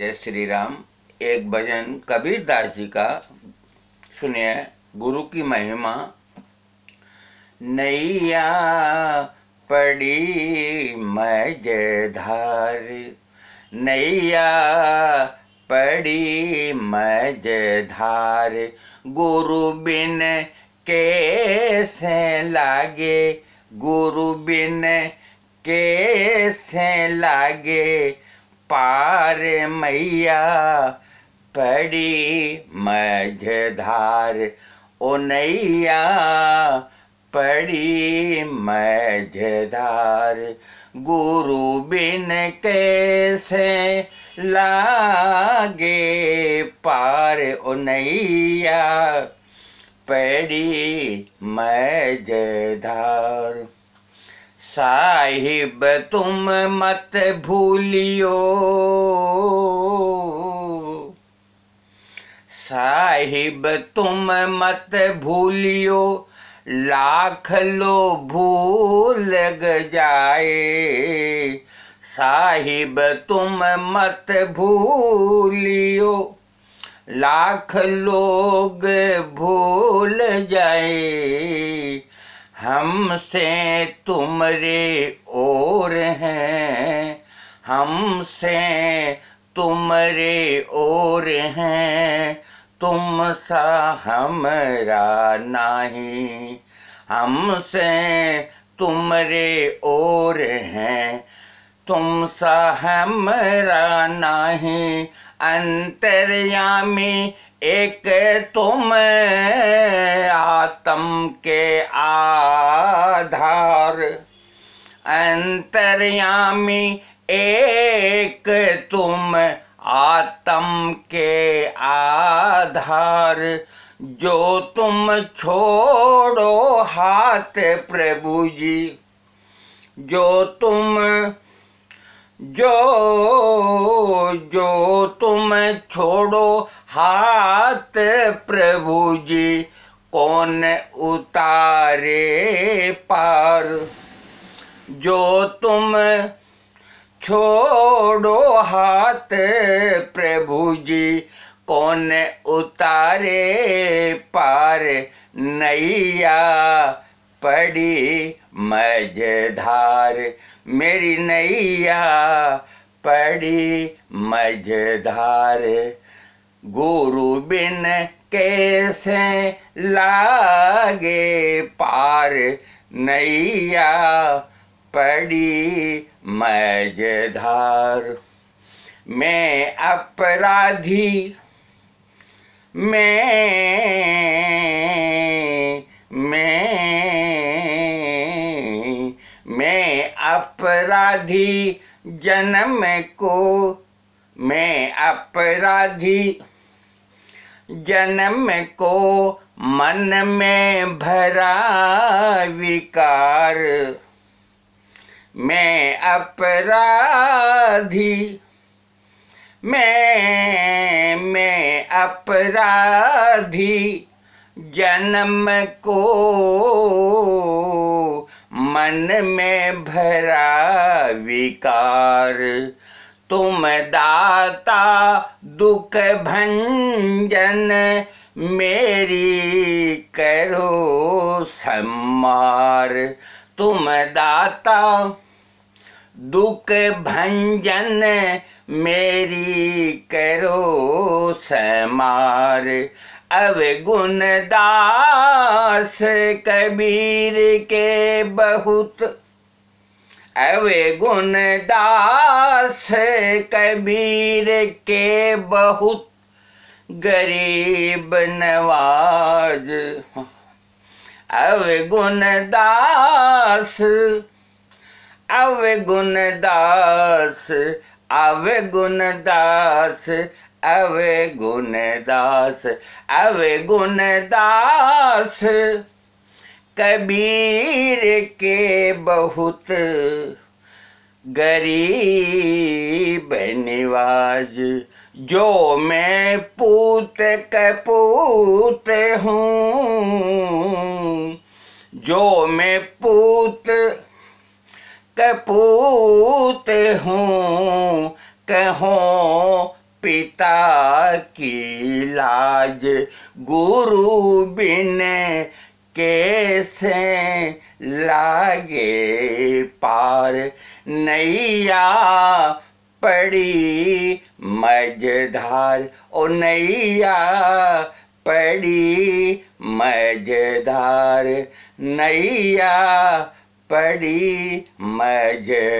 जय श्री राम एक भजन कबीर दास जी का सुनिए गुरु की महिमा नैया पड़ी जय धार नैया पड़ी जय धार गुरु बिन कैसे लागे गुरु बिन कैसे लागे पार मैया पड़ी मझधार ओ नैया पड़ी मझधार गुरु बिन कैसे लागे पार ओ नैया पड़ी मझधार साहिब तुम मत भूलियो साहिब तुम मत भूलियो लाख लो भूल जाए साहिब तुम मत भूलियो लाख लोग भूल जाए हमसे तुमरे और हैं हमसे तुमरे और हैं तुम सा हमरा नहीं हमसे तुमरे और हैं तुम सा हमरा नहीं अंतर्यामी एक तुम आत्म के आधार अंतर्यामी एक तुम आत्म के आधार जो तुम छोड़ो हाथ प्रभु जी जो तुम जो जो तुम छोड़ो जी कौन उतारे पार जो तुम छोड़ो हाथ प्रभु जी कौन उतारे पार नैया पड़ी मझधार मेरी नैया पड़ी मझधार गुरु बिन कैसे लागे पार नैया पड़ी मजधार मैं अपराधी मैं मैं मैं अपराधी जन्म को मैं अपराधी जन्म को मन में भरा विकार मैं अपराधी मैं मैं अपराधी जन्म को मन में भरा विकार तुम दाता दुख भंजन मेरी करो सम्मार तुम दाता दुख भंजन मेरी करो समार अवगुण दास कबीर के बहुत अवे गुण दास कबीर के बहुत गरीब नवाज गुण दास अवगुण दास अवगुण दास अवगुण दास अवगुण दास कबीर के बहुत गरीब निवाज जो मैं पूत कपूत हूँ जो मैं पूत कपूत हूँ कहो पिता की लाज गुरु बिन कैसे लागे पार नैया पड़ी मजेदार ओ नैया पड़ी मजेदार नैया पड़ी मजेदार